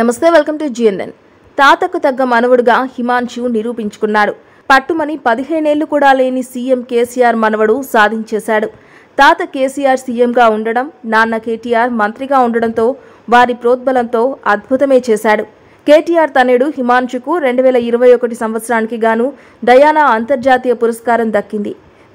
నమస్తే welcome to GNN తాతకు తగ్గ మనవడుగా హిమాన్షు నిరూపించుకున్నాడు పట్టుమని పదిహేనేళ్లు కూడా లేని సీఎం కేసీఆర్ మనవడు సాధించేశాడు తాత కేసీఆర్ సీఎంగా ఉండడం నాన్న కేటీఆర్ మంత్రిగా ఉండడంతో వారి ప్రోద్బలంతో అద్భుతమే చేశాడు కేటీఆర్ తనేడు హిమాన్షుకు రెండు వేల ఇరవై ఒకటి సంవత్సరానికి గాను డయానా అంతర్జాతీయ పురస్కారం దక్కింది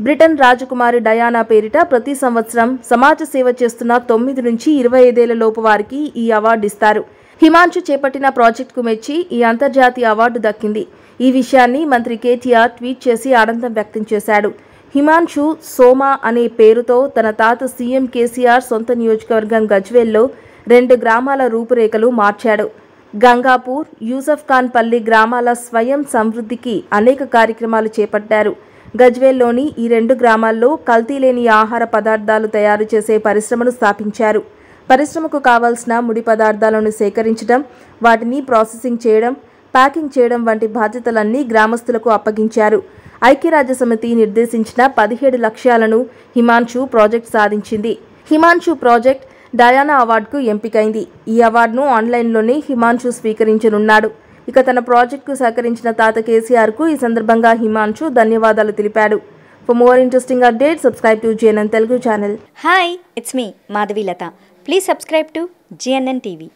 బ్రిటన్ రాజకుమారి డయానా పేరిట ప్రతి సంవత్సరం సమాజ సేవ చేస్తున్న తొమ్మిది నుంచి ఇరవై ఐదేళ్ల లోపు వారికి ఈ అవార్డు ఇస్తారు హిమాంశు చేపట్టిన ప్రాజెక్టుకు మెచ్చి ఈ అంతర్జాతీయ అవార్డు దక్కింది ఈ విషయాన్ని మంత్రి కేటీఆర్ ట్వీట్ చేసి ఆనందం వ్యక్తం చేశాడు హిమాంశు సోమా అనే పేరుతో తన తాత సీఎం కేసీఆర్ సొంత నియోజకవర్గం గజ్వేల్లో రెండు గ్రామాల రూపురేఖలు మార్చాడు గంగాపూర్ యూసఫ్ ఖాన్ పల్లి గ్రామాల స్వయం సమృద్ధికి అనేక కార్యక్రమాలు చేపట్టారు గజ్వేల్లోని ఈ రెండు గ్రామాల్లో కల్తీ లేని ఆహార పదార్థాలు తయారు చేసే పరిశ్రమను స్థాపించారు పరిశ్రమకు కావాల్సిన ముడి పదార్థాలను సేకరించడం వాటిని ప్రాసెసింగ్ చేయడం ప్యాకింగ్ చేయడం వంటి బాధ్యతలన్నీ గ్రామస్తులకు అప్పగించారు ఐక్యరాజ్య సమితి నిర్దేశించిన పదిహేడు లక్ష్యాలను హిమాన్షు ప్రాజెక్ట్ సాధించింది హిమాన్షు ప్రాజెక్ట్ డయానా అవార్డుకు ఎంపికైంది ఈ అవార్డును ఆన్లైన్లోనే హిమాన్షు స్వీకరించనున్నాడు ఇక తన ప్రాజెక్టుకు సహకరించిన తాత కేసీఆర్కు ఈ సందర్భంగా హిమాన్షు ధన్యవాదాలు తెలిపాడు For more interesting updates, subscribe to GNN Telugu channel. Hi, it's me, Madhavi Lata. Please subscribe to GNN TV.